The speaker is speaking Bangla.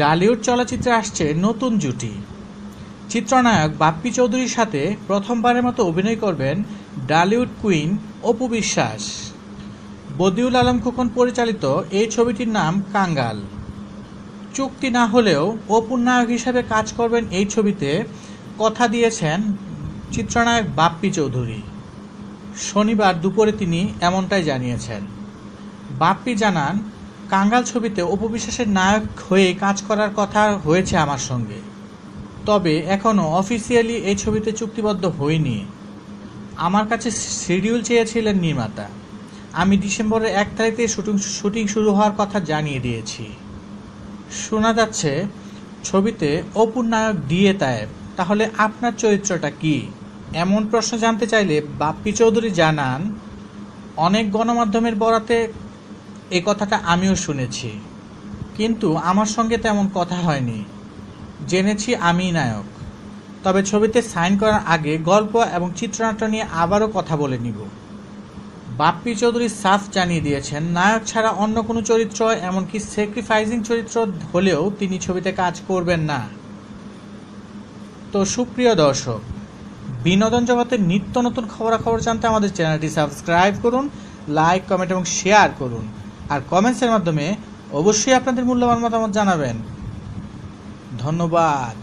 ডালিউড চলচ্চিত্রে আসছে নতুন জুটি চিত্রনায়ক বাপ্পি চৌধুরীর সাথে প্রথমবারের মতো অভিনয় করবেন ডালিউড কুইন অপু বিশ্বাস বদিউল আলম খোকন পরিচালিত এই ছবিটির নাম কাঙ্গাল চুক্তি না হলেও অপুর নায়ক হিসাবে কাজ করবেন এই ছবিতে কথা দিয়েছেন চিত্রনায়ক বাপ্পি চৌধুরী শনিবার দুপুরে তিনি এমনটাই জানিয়েছেন বাপ্পি জানান কাঙ্গাল ছবিতে অপবিশ্বাসের নায়ক হয়ে কাজ করার কথা হয়েছে আমার সঙ্গে তবে এখনও অফিসিয়ালি এই ছবিতে চুক্তিবদ্ধ হইনি আমার কাছে শিডিউল চেয়েছিলেন নির্মাতা আমি ডিসেম্বরের এক তারিখে শুটিং শুটিং শুরু হওয়ার কথা জানিয়ে দিয়েছি শোনা যাচ্ছে ছবিতে অপুর নায়ক দিয়ে তায়েব তাহলে আপনার চরিত্রটা কি এমন প্রশ্ন জানতে চাইলে বাপ্পি চৌধুরী জানান অনেক গণমাধ্যমের বরাতে এ কথাটা আমিও শুনেছি কিন্তু আমার সঙ্গে তেমন কথা হয়নি জেনেছি আমি নায়ক তবে ছবিতে সাইন করার আগে গল্প এবং চিত্রনাট্য নিয়ে আবারও কথা বলে নিব বাপ্পি চৌধুরী সাফ জানিয়ে দিয়েছেন নায়ক ছাড়া অন্য কোনো চরিত্র এমনকি স্যাক্রিফাইজিং চরিত্র হলেও তিনি ছবিতে কাজ করবেন না তো সুপ্রিয় দর্শক বিনোদন জগতের নিত্য নতুন খবরাখবর জানতে আমাদের চ্যানেলটি সাবস্ক্রাইব করুন লাইক কমেন্ট এবং শেয়ার করুন আর কমেন্টসের মাধ্যমে অবশ্যই আপনাদের মূল্যবান মতামত জানাবেন ধন্যবাদ